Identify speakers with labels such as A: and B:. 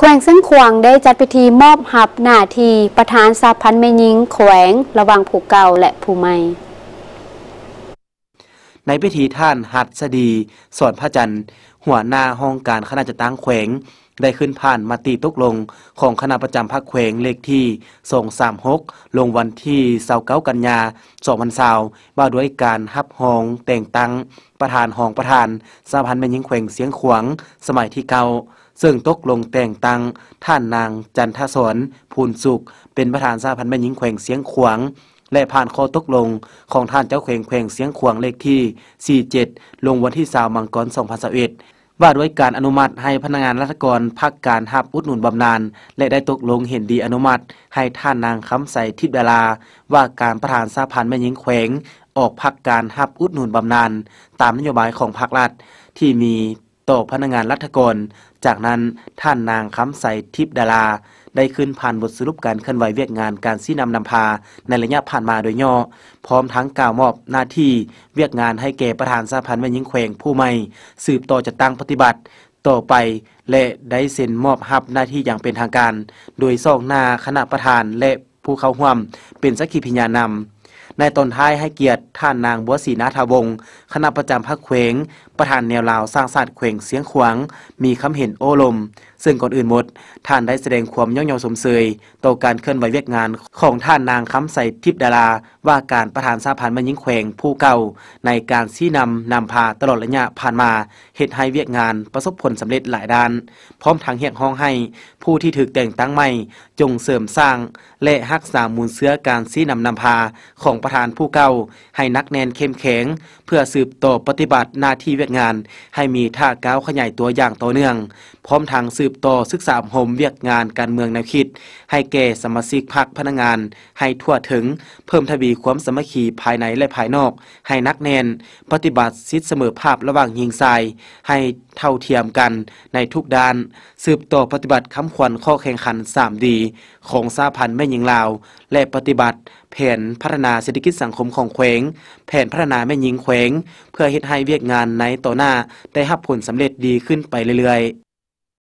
A: แขวงซึ่งขวางได้จัดพิธีมอบหับหน้าที่ประธานสาพันธ์แม่ยิงแขวงระวังผู้เก่าและผู้ใหม่ในพิธีท่านหัดสดีสอนพระจันทร์หัวหน้าห้องการคณะจัดตั้งแขวงได้ขึ้นผ่านมาติตกลงของคณะประจำภาคแขวงเลขที่ส่งสามหกลงวันที่เสาเก้ากันยาสองพันสาวว่าด้วยการฮับหองแต่งตั้ง ประธานหองประธานสาพันธ์แม่ยิงแขวงเสียงขวง สมัยที่เก่าซึ่งตกลงแต่งตั้ง ท่านนางจันทศรภูลสุขเป็นประธานสาพันธ์แม่ยิงแขวงเสียงขวงและผ่านข้อตกลง ของท่านเจ้าแขวงแขวงเสียงขวงเลขที่ 47 ลงวันที่3มังกร 2021ว่าด้วยการอนุมัติให้พนักงานรัฐกรพักการหับอุดหนุนบำนาญและได้ตกลงเห็นดีอนุมัติให้ท่านนางคำใสทิพดาราว่าการประธานสาพันธ์แม่หญิงแขวงออกพักการหับอุดหนุนบำนาญตามนโยบายของพัครัฐที่มีต่อพนักงานรัฐกรจากนั้นท่านนางคำใสทิพดารา ได้ขึ้นผ่านบทสรุปการเคลื่อนไหวเวียกงานการซีนำนำพาในระยะผ่านมาโดยย่อ พร้อมทั้งกล่าวมอบหน้าที่ เวียกงานให้แก่ประธานสาพันธ์แม่ยิงแขวงผู้ใหม่สืบต่อจัดตั้งปฏิบัติ ต่อไป และได้เซ็นมอบหับหน้าที่อย่างเป็นทางการ โดยซอกหน้าคณะประธานและผู้เข้าร่วม เป็นสักขีพยานนำในตนท้ายให้เกียรติ ท่านนางบัวศรีนาทวงศ์คณะประจำพักเขวง ประธานแนวลาวสร้างสัรว์เขวงเสียงขวางมีคำเห็นโอลมซึ่งก่อนอื่นหมด ท่านได้แสดงความย่องยงสมเสยต่อการเคลื่อนไหวเวียกงานของท่านนางคำใสทิพดาราว่าการประธานสาพันธ์มันยิงแขวงผู้เก่า ในการชี้นำนำพาตลอดระยะผ่านมา เหตุให้เวียกงานประสบผลสำเร็จหลายด้าน พร้อมทางเหียห้องให้ ผู้ที่ถือแต่งตั้งใหม่จงเสริมสร้าง และฮักษามูลเสื้อการชี้นำนำพาของประธานผู้เก่าให้นักแนนเข้มแข็ง เพื่อสืบต่อปฏิบัติหน้าที่เวียกงานให้มีท่าก้าวขยายตัวอย่างต่อเนื่อง พร้อมทางสืบืบต่อศึกษาหมเวียกงานการเมืองแนวคิด ให้แก่สมาชิกพรรคพนักงาน ให้ทั่วถึงเพิ่มทวีความสมัครีภายในและภายนอก ให้นักแน่นปฏิบัติสิทธิเสมอภาพระหว่างยิงรายให้เท่าเทียมกันในทุกด้าน สืบต่อปฏิบัติคำขวัญข้อแข่งขัน 3 ดี ของสาพันธ์แม่หญิงลาวและปฏิบัติแผนพัฒนาเศรษฐกิจสังคมของแขวงแผนพัฒนาแม่หญิงแขวงเพื่อเฮ็ดให้เวียกงานในต่อหน้าได้รับผลสำเร็จดีขึ้นไปเรื่อยๆ